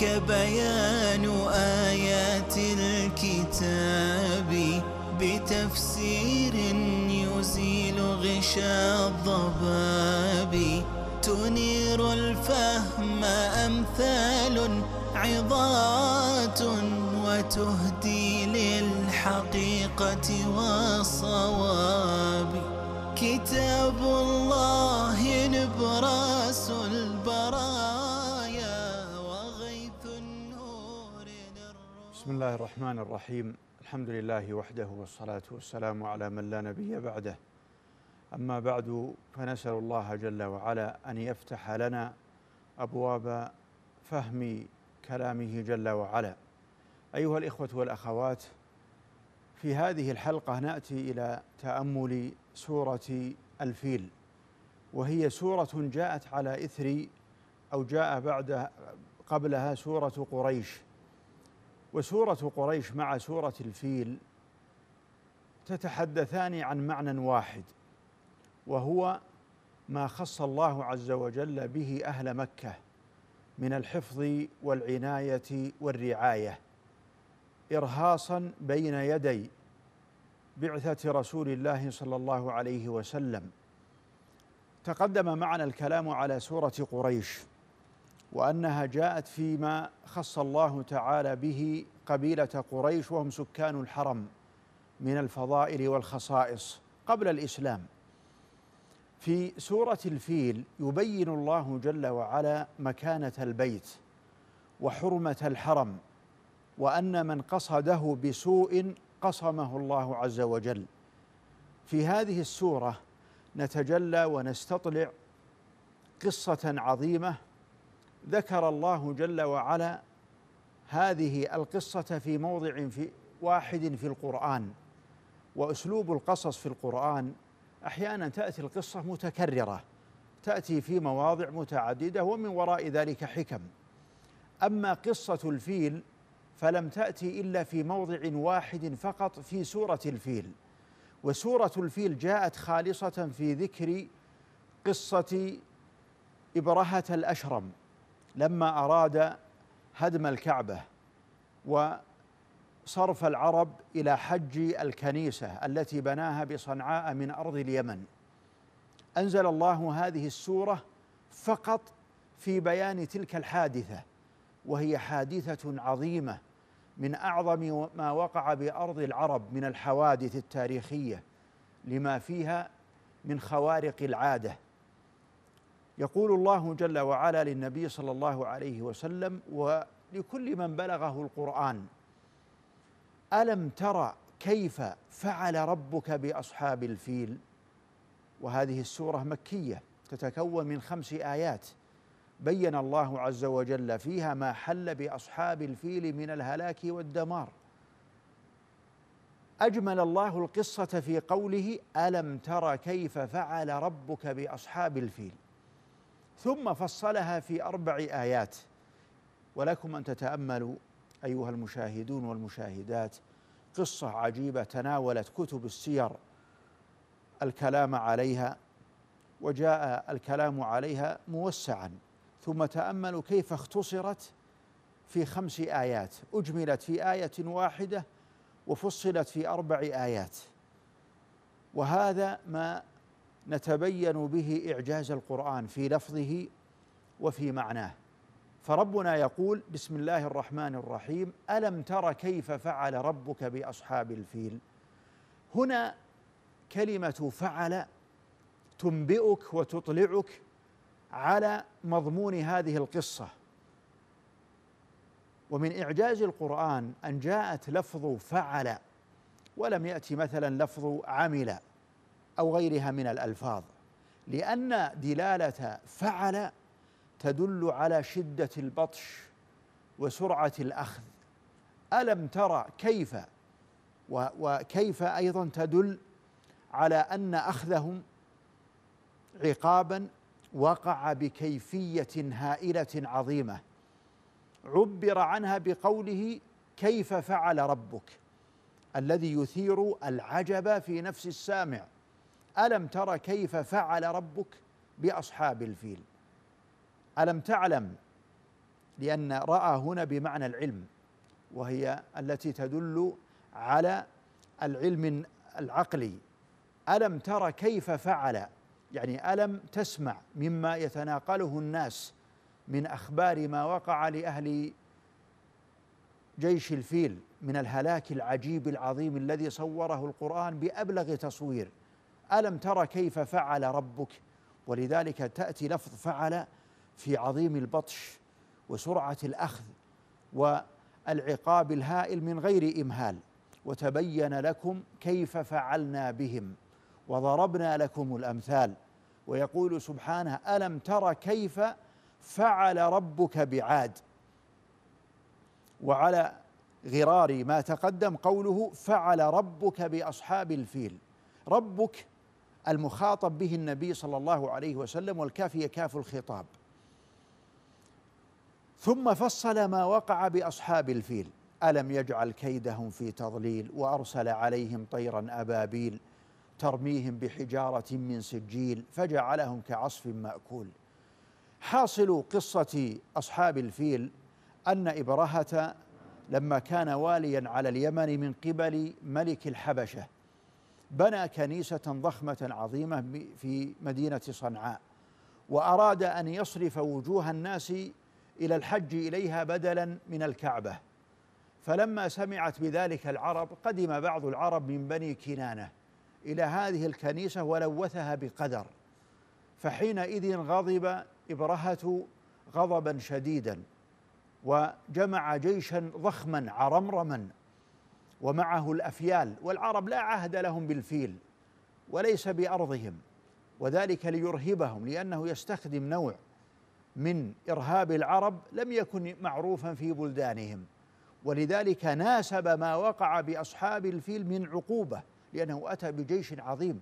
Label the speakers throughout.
Speaker 1: كبيان بيان آيات الكتاب بتفسير يزيل غشاء الضباب تنير الفهم أمثال عظات وتهدي للحقيقة والصواب كتاب الله بسم الله الرحمن الرحيم الحمد لله وحده والصلاة والسلام على من لا نبي بعده أما بعد فنسأل الله جل وعلا أن يفتح لنا أبواب فهم كلامه جل وعلا أيها الإخوة والأخوات في هذه الحلقة نأتي إلى تأمل سورة الفيل وهي سورة جاءت على إثر أو جاء بعد قبلها سورة قريش وسورة قريش مع سورة الفيل تتحدثان عن معنى واحد وهو ما خص الله عز وجل به أهل مكة من الحفظ والعناية والرعاية إرهاصا بين يدي بعثة رسول الله صلى الله عليه وسلم تقدم معنا الكلام على سورة قريش وانها جاءت فيما خص الله تعالى به قبيله قريش وهم سكان الحرم من الفضائل والخصائص قبل الاسلام في سوره الفيل يبين الله جل وعلا مكانه البيت وحرمه الحرم وان من قصده بسوء قصمه الله عز وجل في هذه السوره نتجلى ونستطلع قصه عظيمه ذكر الله جل وعلا هذه القصة في موضع في واحد في القرآن وأسلوب القصص في القرآن أحيانا تأتي القصة متكررة تأتي في مواضع متعددة ومن وراء ذلك حكم أما قصة الفيل فلم تأتي إلا في موضع واحد فقط في سورة الفيل وسورة الفيل جاءت خالصة في ذكر قصة إبرهة الأشرم لما أراد هدم الكعبة وصرف العرب إلى حج الكنيسة التي بناها بصنعاء من أرض اليمن أنزل الله هذه السورة فقط في بيان تلك الحادثة وهي حادثة عظيمة من أعظم ما وقع بأرض العرب من الحوادث التاريخية لما فيها من خوارق العاده يقول الله جل وعلا للنبي صلى الله عليه وسلم ولكل من بلغه القرآن ألم ترى كيف فعل ربك بأصحاب الفيل وهذه السورة مكية تتكون من خمس آيات بين الله عز وجل فيها ما حل باصحاب الفيل من الهلاك والدمار اجمل الله القصه في قوله الم تر كيف فعل ربك باصحاب الفيل ثم فصلها في أربع آيات ولكم أن تتأملوا أيها المشاهدون والمشاهدات قصة عجيبة تناولت كتب السير الكلام عليها وجاء الكلام عليها موسعا ثم تأملوا كيف اختصرت في خمس آيات أجملت في آية واحدة وفصلت في أربع آيات وهذا ما نتبين به اعجاز القران في لفظه وفي معناه فربنا يقول بسم الله الرحمن الرحيم الم تر كيف فعل ربك باصحاب الفيل هنا كلمه فعل تنبئك وتطلعك على مضمون هذه القصه ومن اعجاز القران ان جاءت لفظ فعل ولم ياتي مثلا لفظ عمل أو غيرها من الألفاظ لأن دلالة فعل تدل على شدة البطش وسرعة الأخذ ألم ترى كيف وكيف أيضا تدل على أن أخذهم عقابا وقع بكيفية هائلة عظيمة عبر عنها بقوله كيف فعل ربك الذي يثير العجب في نفس السامع ألم ترى كيف فعل ربك بأصحاب الفيل ألم تعلم لأن رأى هنا بمعنى العلم وهي التي تدل على العلم العقلي ألم ترى كيف فعل يعني ألم تسمع مما يتناقله الناس من أخبار ما وقع لأهل جيش الفيل من الهلاك العجيب العظيم الذي صوره القرآن بأبلغ تصوير ألم ترى كيف فعل ربك ولذلك تأتي لفظ فعل في عظيم البطش وسرعة الأخذ والعقاب الهائل من غير إمهال وتبين لكم كيف فعلنا بهم وضربنا لكم الأمثال ويقول سبحانه ألم ترى كيف فعل ربك بعاد وعلى غرار ما تقدم قوله فعل ربك بأصحاب الفيل ربك المخاطب به النبي صلى الله عليه وسلم والكافية كاف الخطاب ثم فصل ما وقع بأصحاب الفيل ألم يجعل كيدهم في تضليل وأرسل عليهم طيرا أبابيل ترميهم بحجارة من سجيل فجعلهم كعصف مأكول حاصل قصة أصحاب الفيل أن إبرهة لما كان واليا على اليمن من قبل ملك الحبشة بنى كنيسة ضخمة عظيمة في مدينة صنعاء وأراد أن يصرف وجوه الناس إلى الحج إليها بدلا من الكعبة فلما سمعت بذلك العرب قدم بعض العرب من بني كنانة إلى هذه الكنيسة ولوثها بقدر فحينئذ غضب إبرهة غضبا شديدا وجمع جيشا ضخما عرمرما ومعه الافيال والعرب لا عهد لهم بالفيل وليس بارضهم وذلك ليرهبهم لانه يستخدم نوع من ارهاب العرب لم يكن معروفا في بلدانهم ولذلك ناسب ما وقع باصحاب الفيل من عقوبه لانه اتى بجيش عظيم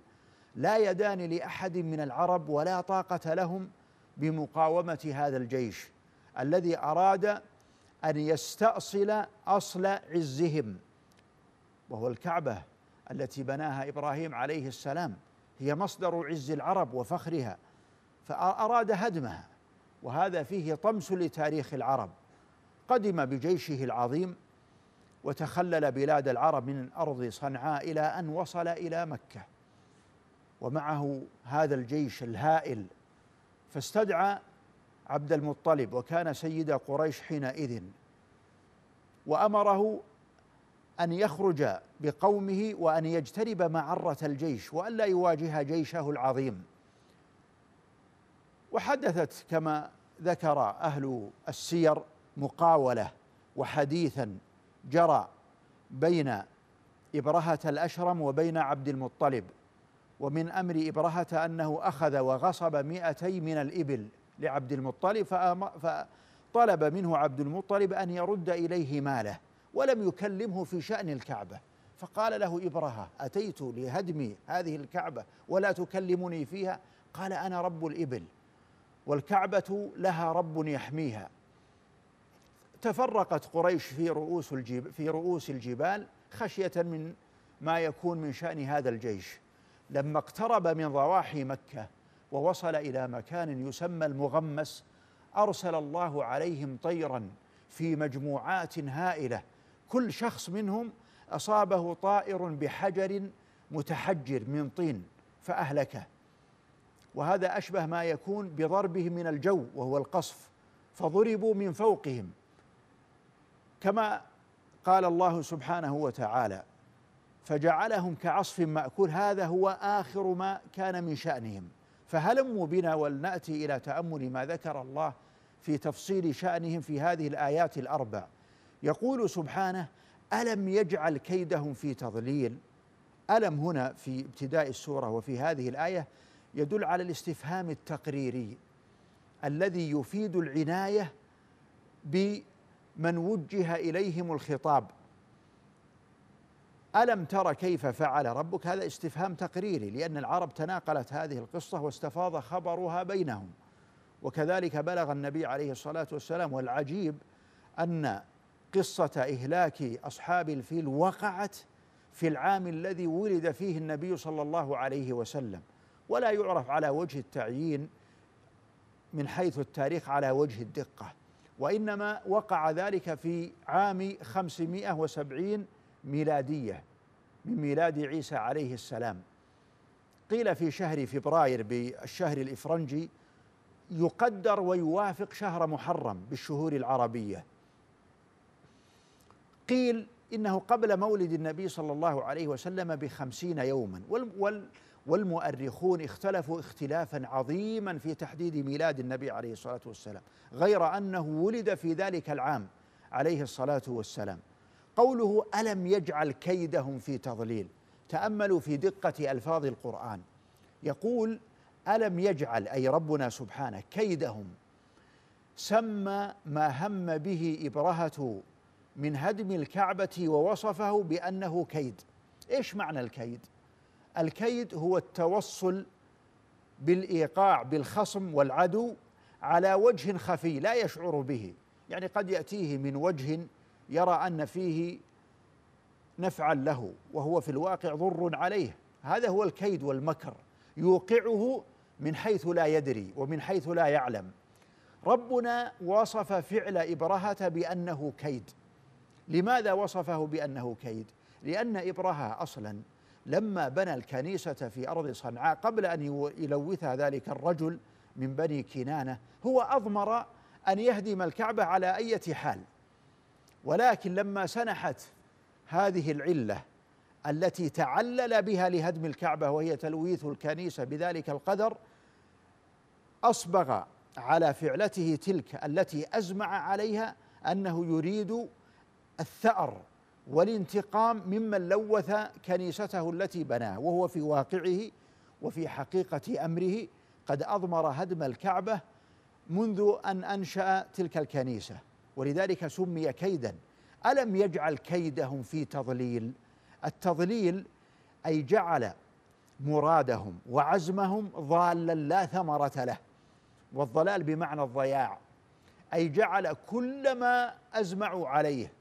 Speaker 1: لا يدان لاحد من العرب ولا طاقه لهم بمقاومه هذا الجيش الذي اراد ان يستاصل اصل عزهم وهو الكعبة التي بناها إبراهيم عليه السلام هي مصدر عز العرب وفخرها فأراد هدمها وهذا فيه طمس لتاريخ العرب قدم بجيشه العظيم وتخلل بلاد العرب من أرض صنعاء إلى أن وصل إلى مكة ومعه هذا الجيش الهائل فاستدعى عبد المطلب وكان سيد قريش حينئذ وامره أن يخرج بقومه وأن يجتنب معرة الجيش وأن لا يواجه جيشه العظيم وحدثت كما ذكر أهل السير مقاولة وحديثا جرى بين إبرهة الأشرم وبين عبد المطلب ومن أمر إبرهة أنه أخذ وغصب مئتي من الإبل لعبد المطلب فطلب منه عبد المطلب أن يرد إليه ماله ولم يكلمه في شأن الكعبة فقال له إبرهة أتيت لهدم هذه الكعبة ولا تكلمني فيها قال أنا رب الإبل والكعبة لها رب يحميها تفرقت قريش في رؤوس الجب في رؤوس الجبال خشية من ما يكون من شأن هذا الجيش لما اقترب من ضواحي مكة ووصل إلى مكان يسمى المغمس أرسل الله عليهم طيرا في مجموعات هائلة كل شخص منهم أصابه طائر بحجر متحجر من طين فأهلكه وهذا أشبه ما يكون بضربهم من الجو وهو القصف فضربوا من فوقهم كما قال الله سبحانه وتعالى فجعلهم كعصف مأكول هذا هو آخر ما كان من شأنهم فهلموا بنا ولنأتي إلى تأمل ما ذكر الله في تفصيل شأنهم في هذه الآيات الأربع يقول سبحانه ألم يجعل كيدهم في تضليل ألم هنا في ابتداء السورة وفي هذه الآية يدل على الاستفهام التقريري الذي يفيد العناية بمن وجه إليهم الخطاب ألم تر كيف فعل ربك هذا استفهام تقريري لأن العرب تناقلت هذه القصة واستفاض خبرها بينهم وكذلك بلغ النبي عليه الصلاة والسلام والعجيب أن قصة إهلاك أصحاب الفيل وقعت في العام الذي ولد فيه النبي صلى الله عليه وسلم ولا يعرف على وجه التعيين من حيث التاريخ على وجه الدقة وإنما وقع ذلك في عام 570 ميلادية من ميلاد عيسى عليه السلام قيل في شهر فبراير بالشهر الإفرنجي يقدر ويوافق شهر محرم بالشهور العربيه قيل إنه قبل مولد النبي صلى الله عليه وسلم بخمسين يوما والمؤرخون اختلفوا اختلافا عظيما في تحديد ميلاد النبي عليه الصلاة والسلام غير أنه ولد في ذلك العام عليه الصلاة والسلام قوله ألم يجعل كيدهم في تضليل تأملوا في دقة ألفاظ القرآن يقول ألم يجعل أي ربنا سبحانه كيدهم سمى ما هم به إبرهة من هدم الكعبة ووصفه بأنه كيد إيش معنى الكيد؟ الكيد هو التوصل بالإيقاع بالخصم والعدو على وجه خفي لا يشعر به يعني قد يأتيه من وجه يرى أن فيه نفعا له وهو في الواقع ضر عليه هذا هو الكيد والمكر يوقعه من حيث لا يدري ومن حيث لا يعلم ربنا وصف فعل إبرهة بأنه كيد لماذا وصفه بأنه كيد لأن إبرهة أصلا لما بنى الكنيسة في أرض صنعاء قبل أن يلوثها ذلك الرجل من بني كنانة هو أضمر أن يهدم الكعبة على أي حال ولكن لما سنحت هذه العلة التي تعلل بها لهدم الكعبة وهي تلويث الكنيسة بذلك القدر أصبغ على فعلته تلك التي أزمع عليها أنه يريد الثأر والانتقام ممن لوث كنيسته التي بناه وهو في واقعه وفي حقيقة أمره قد أضمر هدم الكعبة منذ أن أنشأ تلك الكنيسة ولذلك سمي كيدا ألم يجعل كيدهم في تضليل التضليل أي جعل مرادهم وعزمهم ضالا لا ثمرة له والضلال بمعنى الضياع أي جعل كل ما أزمعوا عليه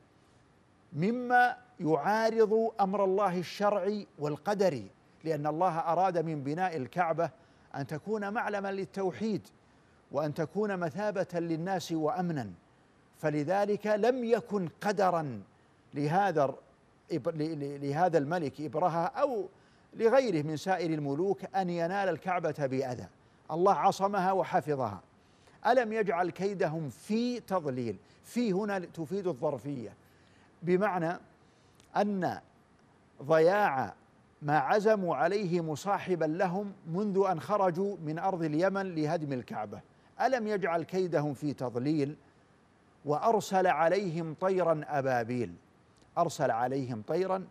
Speaker 1: مما يعارض امر الله الشرعي والقدري لان الله اراد من بناء الكعبه ان تكون معلما للتوحيد وان تكون مثابه للناس وامنا فلذلك لم يكن قدرا لهذا لهذا الملك ابرهه او لغيره من سائر الملوك ان ينال الكعبه باذى الله عصمها وحفظها الم يجعل كيدهم في تضليل في هنا تفيد الظرفيه بمعنى أن ضياع ما عزموا عليه مصاحبا لهم منذ أن خرجوا من أرض اليمن لهدم الكعبة ألم يجعل كيدهم في تضليل وأرسل عليهم طيرا أبابيل أرسل عليهم طيرا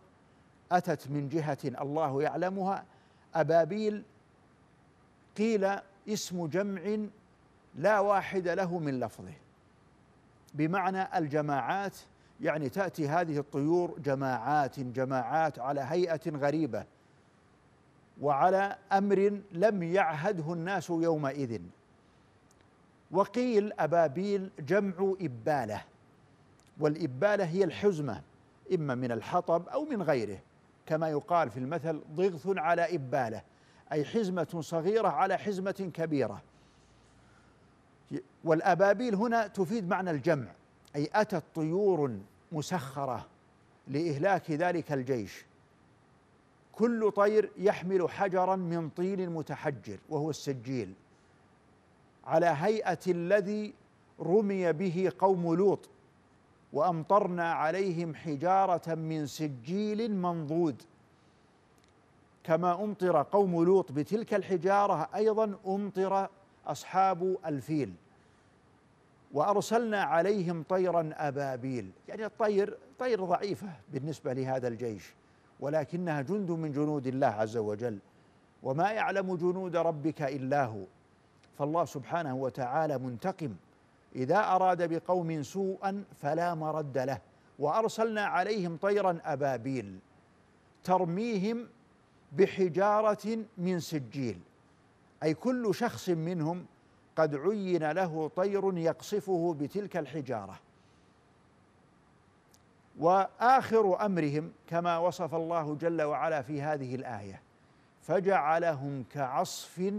Speaker 1: أتت من جهة الله يعلمها أبابيل قيل اسم جمع لا واحد له من لفظه بمعنى الجماعات يعني تأتي هذه الطيور جماعات جماعات على هيئة غريبة وعلى أمر لم يعهده الناس يومئذ وقيل أبابيل جمع إبالة والإبالة هي الحزمة إما من الحطب أو من غيره كما يقال في المثل ضغث على إبالة أي حزمة صغيرة على حزمة كبيرة والأبابيل هنا تفيد معنى الجمع أي أتت طيور مسخرة لإهلاك ذلك الجيش كل طير يحمل حجرا من طين متحجر وهو السجيل على هيئة الذي رمي به قوم لوط وأمطرنا عليهم حجارة من سجيل منضود كما أمطر قوم لوط بتلك الحجارة أيضا أمطر أصحاب الفيل وأرسلنا عليهم طيرا أبابيل يعني الطير طير ضعيفة بالنسبة لهذا الجيش ولكنها جند من جنود الله عز وجل وما يعلم جنود ربك إلا هو فالله سبحانه وتعالى منتقم إذا أراد بقوم سوءا فلا مرد له وأرسلنا عليهم طيرا أبابيل ترميهم بحجارة من سجيل أي كل شخص منهم قد عين له طير يقصفه بتلك الحجاره واخر امرهم كما وصف الله جل وعلا في هذه الايه فجعلهم كعصف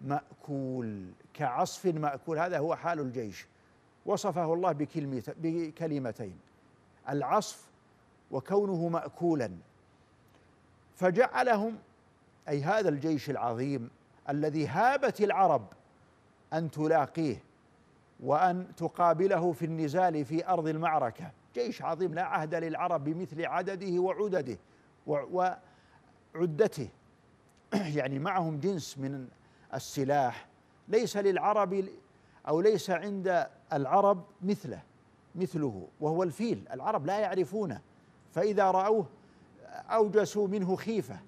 Speaker 1: ماكول كعصف ماكول هذا هو حال الجيش وصفه الله بكلمتين العصف وكونه ماكولا فجعلهم اي هذا الجيش العظيم الذي هابت العرب ان تلاقيه وان تقابله في النزال في ارض المعركه جيش عظيم لا عهد للعرب بمثل عدده وعدده وعدته يعني معهم جنس من السلاح ليس للعرب او ليس عند العرب مثله مثله وهو الفيل العرب لا يعرفونه فاذا راوه اوجسوا منه خيفه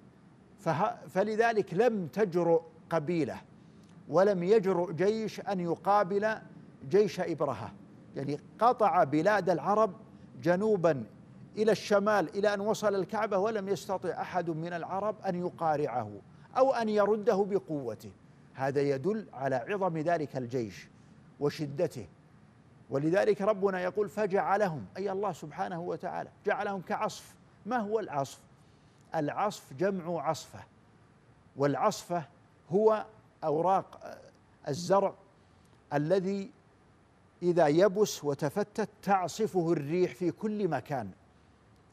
Speaker 1: فلذلك لم تجرؤ قبيله ولم يجرؤ جيش أن يقابل جيش إبرهة يعني قطع بلاد العرب جنوبا إلى الشمال إلى أن وصل الكعبة ولم يستطع أحد من العرب أن يقارعه أو أن يرده بقوته هذا يدل على عظم ذلك الجيش وشدته ولذلك ربنا يقول فجعلهم أي الله سبحانه وتعالى جعلهم كعصف ما هو العصف؟ العصف جمع عصفة والعصفة هو أوراق الزرع الذي إذا يبس وتفتت تعصفه الريح في كل مكان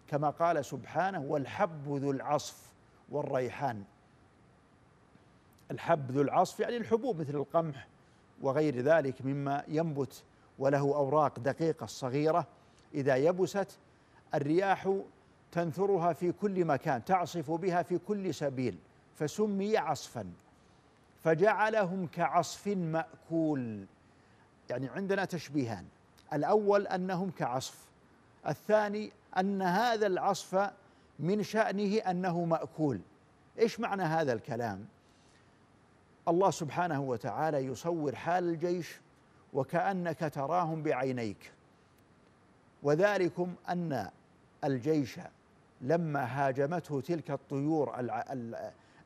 Speaker 1: كما قال سبحانه والحب ذو العصف والريحان الحب ذو العصف يعني الحبوب مثل القمح وغير ذلك مما ينبت وله أوراق دقيقة صغيرة إذا يبست الرياح تنثرها في كل مكان تعصف بها في كل سبيل فسمي عصفا فجعلهم كعصف ماكول يعني عندنا تشبيهان الاول انهم كعصف الثاني ان هذا العصف من شانه انه ماكول ايش معنى هذا الكلام الله سبحانه وتعالى يصور حال الجيش وكانك تراهم بعينيك وذلكم ان الجيش لما هاجمته تلك الطيور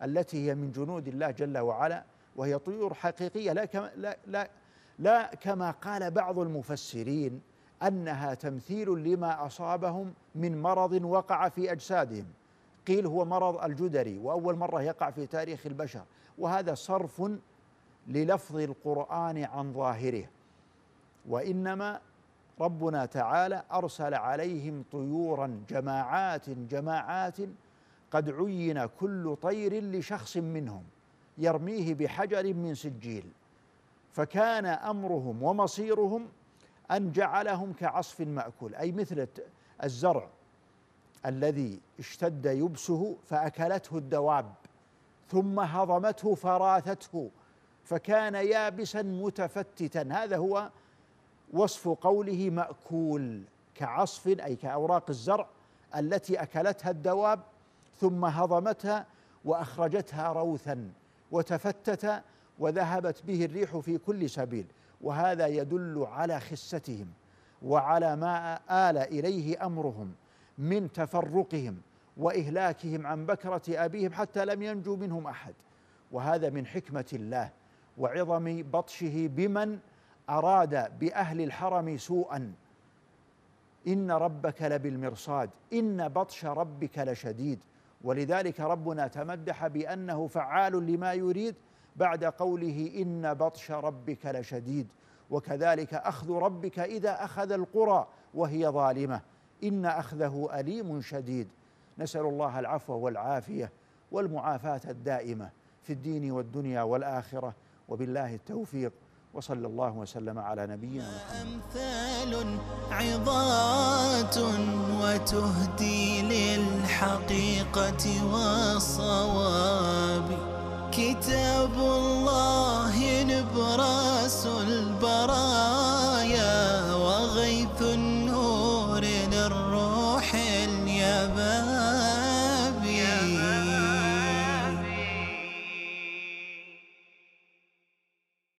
Speaker 1: التي هي من جنود الله جل وعلا وهي طيور حقيقية لا كما, لا لا لا كما قال بعض المفسرين أنها تمثيل لما أصابهم من مرض وقع في أجسادهم قيل هو مرض الجدري وأول مرة يقع في تاريخ البشر وهذا صرف للفظ القرآن عن ظاهره وإنما ربنا تعالى أرسل عليهم طيورا جماعات جماعات قد عين كل طير لشخص منهم يرميه بحجر من سجيل فكان امرهم ومصيرهم ان جعلهم كعصف ماكول اي مثل الزرع الذي اشتد يبسه فاكلته الدواب ثم هضمته فراثته فكان يابسا متفتتا هذا هو وصف قوله ماكول كعصف اي كاوراق الزرع التي اكلتها الدواب ثم هضمتها واخرجتها روثا وتفتت وذهبت به الريح في كل سبيل وهذا يدل على خستهم وعلى ما آل إليه أمرهم من تفرقهم وإهلاكهم عن بكرة أبيهم حتى لم ينجو منهم أحد وهذا من حكمة الله وعظم بطشه بمن أراد بأهل الحرم سوءا إن ربك لبالمرصاد إن بطش ربك لشديد ولذلك ربنا تمدح بانه فعال لما يريد بعد قوله ان بطش ربك لشديد وكذلك اخذ ربك اذا اخذ القرى وهي ظالمه ان اخذه اليم شديد نسال الله العفو والعافيه والمعافاه الدائمه في الدين والدنيا والاخره وبالله التوفيق وصلى الله وسلم على نبينا محمد أمثال عظات وتهدي للحقيقة والصواب كتاب الله نبراس البراء